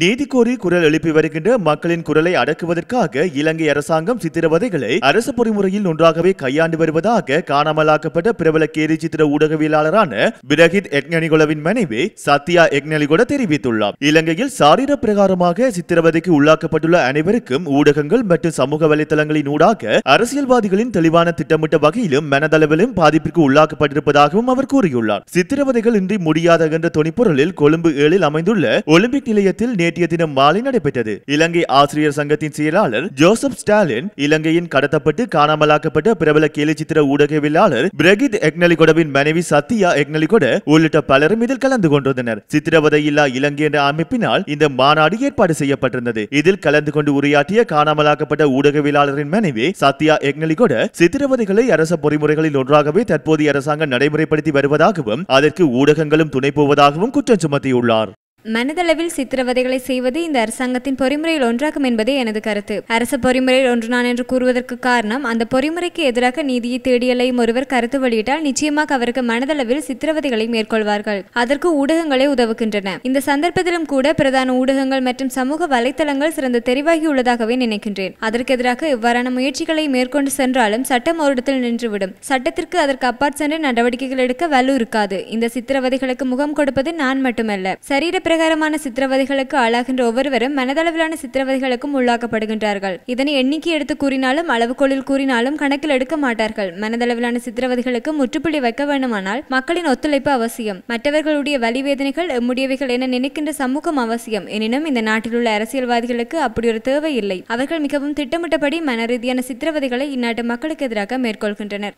நீதி கோரி குரல் எழுப்பி வருகின்ற மக்களின் குரலை அடக்குவதற்காக இலங்கை அரசாங்கம் சித்திரவதைகளை அரசு பொறிமுறையில் ஒன்றாகவே கையாண்டு வருவதாக காணாமலாக்கப்பட்ட பிரபல கேரி சித்திர ஊடகவியலாளரான பிரகித் எக்னலிகுலவின் மனைவி சத்யா எக்னலிகுல தெரிவித்துள்ளார் இலங்கையில் சாரீர பிரகாரமாக சித்திரவதைக்கு உள்ளாக்கப்பட்டுள்ள அனைவருக்கும் ஊடகங்கள் மற்றும் சமூக வலைதளங்களின் ஊடாக அரசியல்வாதிகளின் தெளிவான திட்டமிட்ட வகையிலும் மனதளவிலும் பாதிப்பிற்கு உள்ளாக்கப்பட்டிருப்பதாகவும் அவர் கூறியுள்ளார் சித்திரவதைகள் இன்றி முடியாத என்ற தொனிப்பொருளில் கொழும்பு ஏழில் அமைந்துள்ள ஒலிம்பிக் நிலையத்தில் நேற்றைய தினம் மாலை நடைபெற்றது இலங்கை ஆசிரியர் சங்கத்தின் செயலாளர் ஜோசப் ஸ்டாலின் இலங்கையின் கடத்தப்பட்டு காணாமலாக்கப்பட்ட பிரபல கேலிச்சித்திர ஊடகவியலாளர் பிரகித் எக்னலிகொடவின் மனைவி சத்யா எக்னலிகொட உள்ளிட்ட பலரும் இதில் கலந்து கொண்டிருந்தனர் சித்திரவதை இல்லா இலங்கை என்ற அமைப்பினால் இந்த மாநாடு ஏற்பாடு செய்யப்பட்டிருந்தது இதில் கலந்து கொண்டு உரையாற்றிய காணாமலாக்கப்பட்ட ஊடகவியலாளரின் மனைவி சத்யா எக்னலிகொட சித்திரவதைகளை அரச பொறிமுறைகளில் ஒன்றாகவே தற்போதைய அரசாங்கம் நடைமுறைப்படுத்தி வருவதாகவும் அதற்கு ஊடகங்களும் துணை போவதாகவும் குற்றம் சுமத்தியுள்ளார் மனதளவில் சித்திரவதைகளை செய்வது இந்த அரசாங்கத்தின் பொறிமுறையில் ஒன்றாகும் என்பதே எனது கருத்து அரச பொறிமுறையில் நான் என்று கூறுவதற்கு காரணம் அந்த பொறிமுறைக்கு எதிராக நீதியை தேடியலையும் ஒருவர் கருத்து வெளியிட்டால் நிச்சயமாக அவருக்கு மனதளவில் சித்திரவதைகளை மேற்கொள்வார்கள் அதற்கு ஊடகங்களே உதவுகின்றன இந்த சந்தர்ப்பத்திலும் கூட பிரதான ஊடகங்கள் மற்றும் சமூக வலைதளங்கள் சிறந்த தெரிவாகியுள்ளதாகவே நினைக்கின்றேன் அதற்கு எதிராக இவ்வாறான முயற்சிகளை மேற்கொண்டு சென்றாலும் சட்டம் ஒரு இடத்தில் நின்றுவிடும் சட்டத்திற்கு அதற்கு அப்பாற் சென்று நடவடிக்கைகள் எடுக்க வலு இருக்காது இந்த சித்திரவதைகளுக்கு முகம் கொடுப்பது நான் மட்டுமல்ல சரீர பிரகாரமான சித்திரவதைகளுக்கு ஆளாகின்ற ஒவ்வொருவரும் மனதளவிலான சித்திரவதைகளுக்கும் உள்ளாக்கப்படுகின்றார்கள் இதனை எண்ணிக்கை எடுத்து கூறினாலும் அளவுகோலில் கூறினாலும் கணக்கில் எடுக்க மாட்டார்கள் மனதளவிலான சித்திரவதைகளுக்கு முற்றுப்புள்ளி வைக்க வேண்டுமானால் மக்களின் ஒத்துழைப்பு அவசியம் மற்றவர்களுடைய வலிவேதனைகள் எம்முடையவைகள் என நினைக்கின்ற சமூகம் அவசியம் எனினும் இந்த நாட்டில் உள்ள அரசியல்வாதிகளுக்கு அப்படி ஒரு தேவை இல்லை அவர்கள் மிகவும் திட்டமிட்டபடி மனரீதியான சித்திரவதைகளை இந்நாட்டு மக்களுக்கு எதிராக மேற்கொள்கின்றனர்